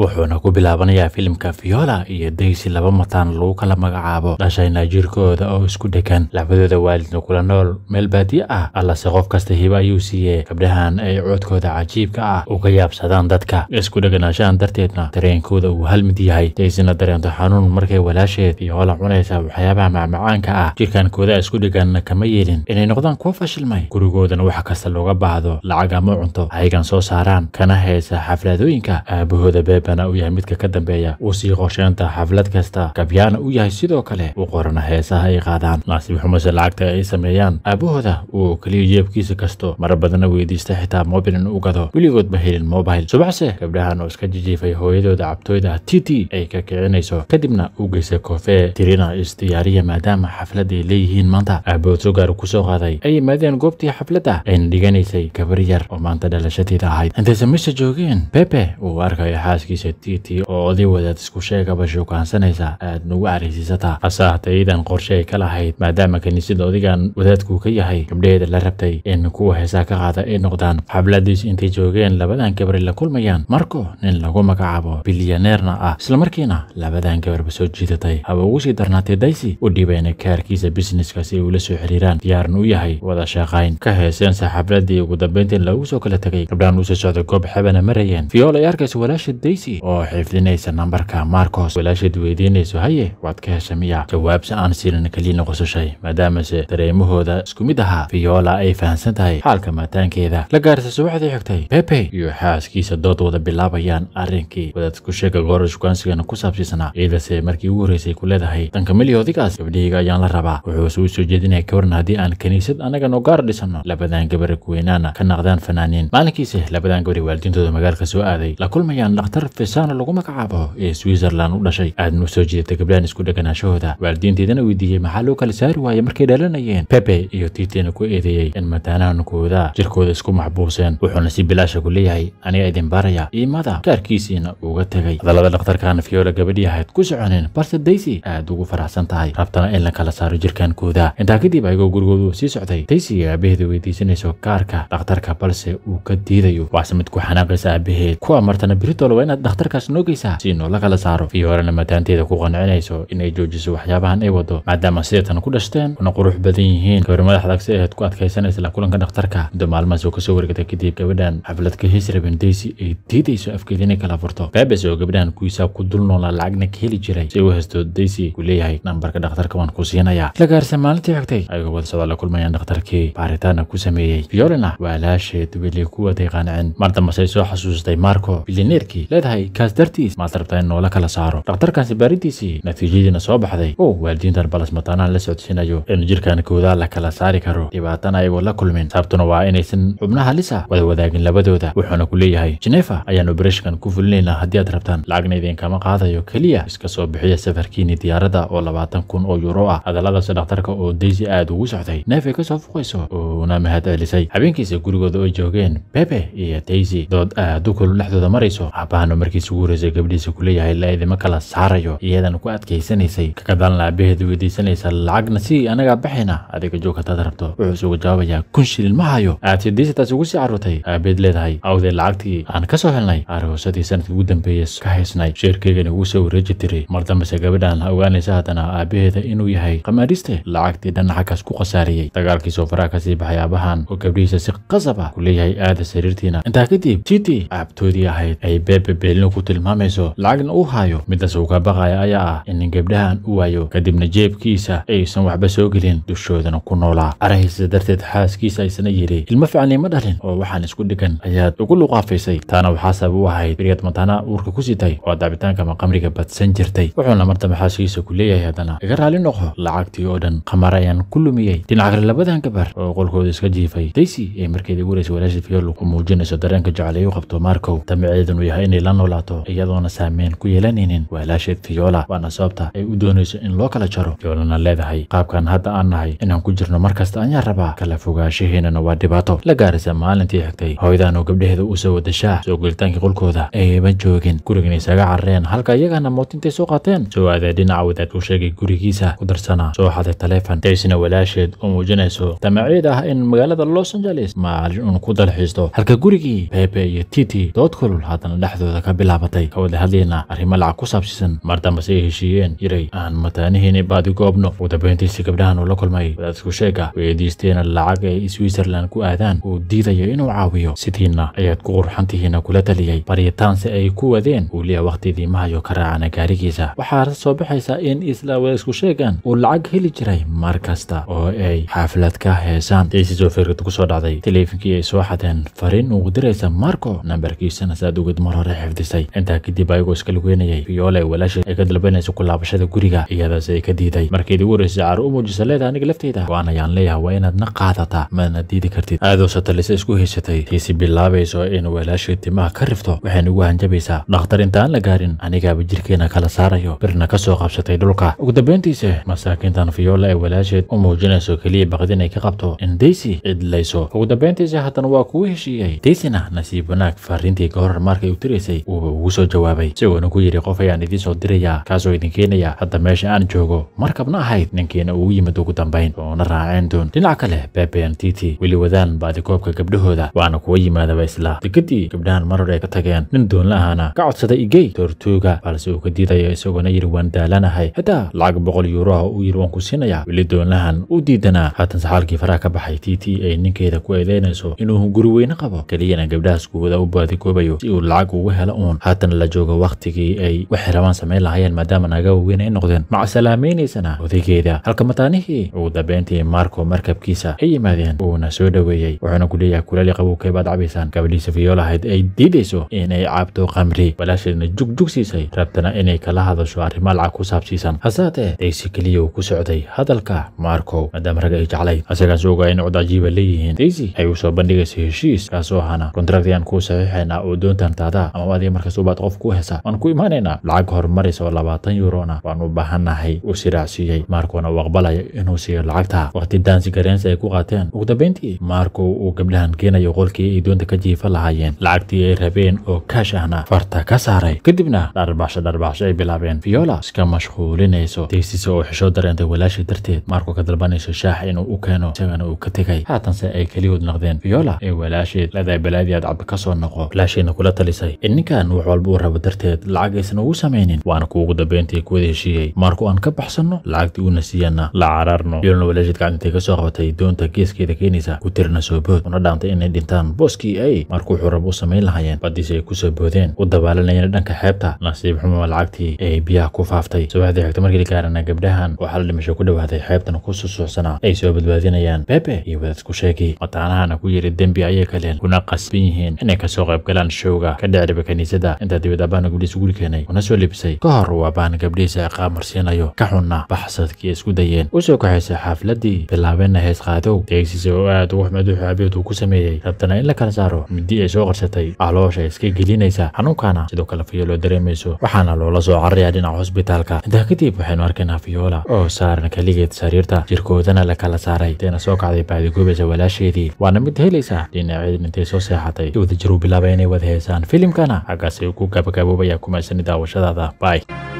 wuxuuna ku bilaabanayaa filimka fiola iyo daysi laba mataan lagu kala magacaabo dhashayna jirkooda oo isku dhegan labadooda waalidna kula nool meel baadiye ah allase qof kasta hiba ayuu siiyey gabdhahan ay coodkooda cajiibka ah uga yaabsadaan dadka isku dheganaashahan darteedna dareenkooda uu hal mid yahay daysina dareento xanuun markay walaasheed viola cunaysa waxyaabaha macmacaanka ah jirkaankooda isku dheganna kama yeelin inay noqdaan kuwa fashilmay gurigoodana wax kasta looga baahdo lacag ama cunto ayagan soo saaraan kana haysa xaflaadooyinka aabahooda baana u yahay midka ka dambeeya uu sii qorsheynta xaflad kasta gabyaana u yahay sidoo kale uu qorana heesaha ay qaadaan naasib xumase lacagta ay sameeyaan aabahooda uu keliya yeebkiisa kasto mara badanna weydiista xitaa mobil in u gado weligoodba helin mobile subaxse gabdhahan oo iska jijiifay hooyadooda cabtooyda ah titi ay ka kicinayso kadibna u geysa kofee tirina isdiyaariya maadaama xaflad ay leeyihiin maanta aabahood sugaar kusoo qaaday ay yimaadeen goobtii xafladda ayna dhiganaysay gabar yar oo maanta dhalashadeeda ahayd intayse meesha joogeen bebe uu arkayo xaaskii warkiisa t oo odi wadaad isku sheegaba shukaansanaysa aad nugu caraysiisataa hase hatee iidan qorshe ay ka lahayd maadaama kiniisada odaygan wadaadku ka yahay gabdhaheeda la rabtay in kuwa heesaa ka qaada ay noqdaan xabladiis intay joogeen labadan gabar la kulmayaan marko nin lagu magacaabo bilyaneerna ah islamarkiina labadan gabarba soo jiidatay haba ugu sii darnaatay daysi u dhibayna kaarkiisa bisineska si ay ula soo xiriiraan diyaarna u yahay wada shaqayn ka heeseen saaxabladii ugu dambeyntii lagu soo kala tegay gabdhaan uu soo socda goob xebana marayeen fiyol ay arkaysa walaasha daysi wargeysi oo xifdinaysa nambarka marcos walaasheed weydiinayso haye waad ka hesha miya jawaabse aan siinin keliina qusushay maadaamase dareemahooda isku mid ahaa fiyoola ay fahamsan tahay xaalka maataankeeda la gaartay subaxdii xigtay bebe iyo xaaskiisa dood wada bilaabayaan arrinkii wadaadku sheega goor shukaansigana ku saabsiisanaa ciidase markii ugu horreysay ku leedahay danka milyoodigaas gabdhihiiga ayaan la rabaa wuxuu suu soo jeedinayaa ka haddii aan kiniisad anaga noo dhisanno labadan gabar weynaana ka naqdaan fanaaniin maalinkiise labadan gabari waalidintooda magaalka soo aaday la kulmayaan dhakhtar fasano lagu magacaabo ee switzerland u dhashay aadna u soo gabdhahan isku dheganaashahooda waalidiinteedana weydiiyey maxaa loo kala saari waayey markay dhalanayeen pepe iyo titina ku eedeeyey in mataanaankooda jirkooda isku maxbuuseen wuxuuna si bilaasha ku leeyahay aniga idin baraya iimada kaarkiisiina uga tegay hadallada dhakhtarkan fiola gabadhii ahayd ku soconeen balse daisy aad ugu faraxsan tahay rabtana in la kala saaro jirkaankooda intaa kadib ayagoo gurigoodu sii socday daisy aabaheeda weydiisanayso kaarka dhakhtarka balse uu ka diidayo waase mid ku xanaaqaysa aabaheed kuwa martana britol waa inaad dhakhtarkaas noogeysaa si noola kala saaro fiorana mataanteeda ku qancinayso inay joojiso waxyaabahan ay waddo maadaama siday ku dhashteen kuna qurux badan yihiin gabar madaxdagsi aheed ku adkaysanaysa la kulanka dhakhtarka muddo maalmaas oo kasoo wargata kadib gabadhan xafladka ka daisy ay diidayso afkeeda inay kala furto baabas oo gabadhan kuisaa ku dul noolaa lacagna ka heli jiray si u haysto daisy ku leeyahay nambarka dhakhtarka waan ku siinayaa isla gaarsa maalintii xigtay ayagoo wada socdaa la kulmayaan dhakhtarkii baaritaanna ku sameeyey fiorana walaasheed weli kuwaday qaanacin mar dambasay soo xasuustay marco bilineerkii leedahay tahay kaas dartiis maad rabtaa in noola kala saaro dhakhtarkaasi baaridiisii natiijadiina soo baxday oo waalidiintan balas mataanaha la socodsiinayo in jirkan koodaa la kala saari karo dhibaatana ayagoo la kulmin sababtuna waa inaysan xubnaha lisa wada wadaagin labadooda wuxuuna ku leeyahay jenefa ayaan obereshkan ku fulinaynaa haddii aad rabtaan lacagna idinkama qaadayo keliya iska soo bixiya safarkiini diyaaradda oo labaatan kun oo yuro ah hadalladaasi dhakhtarka oo daisi aad ugu socday neefay kasoo fuqayso uuna mahad celisay habeenkiisa gurigooda ay joogeen bebe iyo daisy dood aad u kulul dhexdooda marayso abahana markiis ugu horeysay gabdhihiisa kuleeyahay la idima kala saarayo iyadana ku adkaysanaysay kakadaalna aabbaheed weydiisanaysa lacagna si anagaa baxayna adiga joog hadaad rabto wuxuu uga jawaabayaa kun shilin ma hayo aad sidiisa taas ugu sii carruurtay aabeed leedahay awdee lacagtii aan ka soo helnay arihoosadii sanadkii ugu dambeeye ka haysnay sheerkaygana ugu soo wareeji tiray mar dambese gabadhaan ogaanaysa haddana aabaheeda inuu yahay khamaariiste lacagtii dhanaxakaas ku khasaariyey dagaalkii soo faraha kasii baxay aabahan oo gabdhihiisa si qasab ah ku leeyahay aada sariirtiina intaa kadib sidii aabtoodii ahayd ay beebe warbixino ku tilmaamayso lacagna uu haayo midaas uu ka baqaya ayaa ah in gabdhahan u waayo kadibna jeebkiisa aysan waxba soo gelin dushoodana ku noolaa carahiisa darteed xaaskiisa aysana yidhi ilmo ficnii ma dhalin oo waxaan isku dhigan ayaad ugu luqaafaysay taana waxaa sabab u ahayd biriyad matana uurka ku sitay oo dacbitaanka maqamriga badsan jirtay wuxuuna martaba xaaskiisa ku leeyahay haddana iga raali noqo lacagtii oo dhan qamar ayaan ku lumiyey dhinackale labadan gabar oo qolkooda iska jiifay daisy ee markeeda guuraysa walaashi fiyolu ku muujinayso dareenka jecelayu qabto markow tamaceedanu yahay inay la noolaato iyadoona saameyn ku yeelanaynin walaasheed fiyoola waana sababta ay u doonayso in loo kala jaro fiyoolana leedahay qaabkan hadda aan nahay inaan ku jirno markasta ayaa rabaa kala fogaanshaheennana waa dhibaato la gaaraysa maalintii xigtay hooyadaan oo gabdhaheeda u soo wadashaa soo gelitaankii qolkooda ayma joogin gurigana isaga carreen halka iyagana mootintay soo qaateen soo aaday dhinaca wadaad wadaadku sheegay gurigiisa ku darsanaa soo xaday taleefan daysna walaasheed oo muujinayso damaceed ah in magaalada los angeles maalin uun ku dalxiisto halka gurigii bebe iyo titi dood kulul haddana dhexdooda ka bilaabatay ka wada arrimo lacag ku saabsiisan mar dambase ay heshiiyeen jiray aan mataanihiini baadigoobno ugu dambayntiisii gabdhahan uu la kulmay wadaadku sheega weydiisteena lacag ay switzerland ku aadaan uu diidayo inuu caawiyo sidiinna ayaad ku qurxantihiina kula taliyey baritaan ay ku wadeen uu leeya wakhtigii mahayo ka raacana gaarigiisa waxaa soo baxaysa in isla wadaisku sheegan uu lacag heli jiray mar kasta oo ay xaaflad ka heesaan daisy soofergad ku soo dhacday teleefinkii ay soo xadeen fariin ugu diraysa marco nambarkiisana saad ugid mar hore xardisay intaa kadib ayagoo iska lugeynayay fiyoole ay walaasheed ay ka dalbanayso ku laabashada guriga iyadaasi ay ka diiday markaydii horeysay caar u muujisa leeda aniga lafteeda go-aan ayaan leeyahay waa inaad na qaadataa madna diidi kartid aadoo satalisa isku haysatay tiisi bilaabayso in walaasheed timaha ka rifto waxayna ugu hanjabaysaa dhakhtar intaan la gaarin anigaaba jirkeena kala saarayo birna ka soo qabsatay dhulka ugu dambeyntiise masaakiintan fiyoole ay walaasheed u muujinayso keliya baqdin ay ka qabto in daisy cidlayso ugu dambeyntiisa haddana waa kuu heshiiyey daisina nasiib wanaag fariintii goorar hor u tiraysay arkay ugu soo jawaabay isagoona ku yidhi qof ayaan idiin soo dirayaa kaasoo idin keenaya hadda meesha aan joogo markabna ahayd ninkiina ugu yimid ugu dambayn oona raaceen doon dhinac kale bebean titi weli wadaan baadikoobka gabdhahooda waana kuwa yimaadaba isla degadii gabdhahan mar hor ay ka tageen nin doonla ahana ka codsaday igey toortooga balse uu ka diidayo isagoona yidhi waan daalanahay hataa lacag boqol ah uu yidhi waan ku siinayaa weli doonlahan uu diidanaa haatan saxaalkii faraha ka baxay titi ay ninkeeda ku eedaynayso inuu guri weyne qabo keliyana gabdhahaas kuwada u baadikoobayo si uu lacag ugu helo dhexdeeda uun haatan la joogo wakhtigii ay waxay rabaan samayn lahaayeen maadaama naga waaweyn ay noqdeen macsalaamaynaysana odaygeeda halka mataanihii uu dambeyntii marko markabkiisa ay yimaadeen uuna soo dhoweeyey wuxuuna ku leeyahay kulali qabowkay baad cabaysaan gabadhiisa ahayd ay diidayso inay caabto qamri walaasheedna jugjug siisay rabtana inay kala hadasho arrimo lacag ku saabsiisan hasaatee daysi keliya uu ku socday hadalka marko maadaama ragga ay jeclayd isagaas ogaa in cod cajiiba leeyihiin daysi ay u soo bandhigaysay heshiis kaasoo ahana kontrakti aan ku saxiixaynaa oo doontaan taada ama aad markaasubaad qof ku hesaa waan ku imaanaynaa lacag horumaraysa oo labaatan yurona waan u baahannahay uu siraacsiiyey markona uu aqbalaya inuu siiyo lacagta waqti daansi gareensa ay ku qaateen ugu dambayntii marko uu gabdhahan geenayo qolkii ay doonta ka jiifa lahaayeen lacagtii ay rabeen oo kaash ahna farta ka saaray kadibna dharbaaxsho dharbaaxsho ay bilaabeen fiola iska mashquulinayso tegsisa oo xishoo dareentay walaashii darteed marko ka dalbanayso shaax inuu u keeno isagana uu ka tegay haatanse ay keligood noqdeen fiola ee walaasheed leedahay balaadiyaad cabdi ka soo noqo walaasheedna kula talisay ninka markaan wax walba u rabo darteed lacag aysan ugu samaynin waana ku ugu dambeyntii kuwada heshiiyey marku aan ka baxsanno lacagtii uuna siiyana la cararno yolna walaashid gacantay ka soo qabatay doonta geeskeeda keenaysa ku tirina soo bood una dhaantay inay dhintaan booskii ay markuu wuxuu rabo u samayn lahaayeen baddiisi ay ku soo boodeen u dabaalanayana dhanka xeebta nasiib xumuma lacagtii ay biyaha ku faaftay subaxdii xigta markii gaarana gabdhahan waxaa la dhimasho ku dhawaaday xeebtan ku susuucsanaa ay soo badbaadinayaan bebe iyo wadadku sheegii mataanahana ku yidhi dembi ayay galeen kuna qasbin yihiin inay kasoo qayb galaan showga ka dhecdhiba kiniisada intaa dabeed abbaana gabdhihiis guri keenay una soo libisay ka hor uu abbaana gabdhihiisa ciqaab marsiinayo ka xunna baxsadkii isku dayeen u soo kaxaysay xaafladdii bilaabeenna hees qaadow deegsiisa oo aad wax maduuxu abeed uu ku sameeyey dabtana in la kala saaro middii ay soo qarsatay caloosha iska gelinaysa xanuunkana sidoo kale fiyolo dareemayso waxaana loola soo cararayaa dhinaca hosbitaalka intaa kadib waxaynu arkaynaa fiyoola oo saaran keligeed sariirta jirkoodana la kala saaray intayna soo kacday baadigoobeysa walaasheedii waana mid helaysa dhinaceed intay soo seexatay si wada jiruu bilaabay inay wada heesaan filimkana xaggaas ayuu ku gabagaboobaya kumaasani daawashadaada bay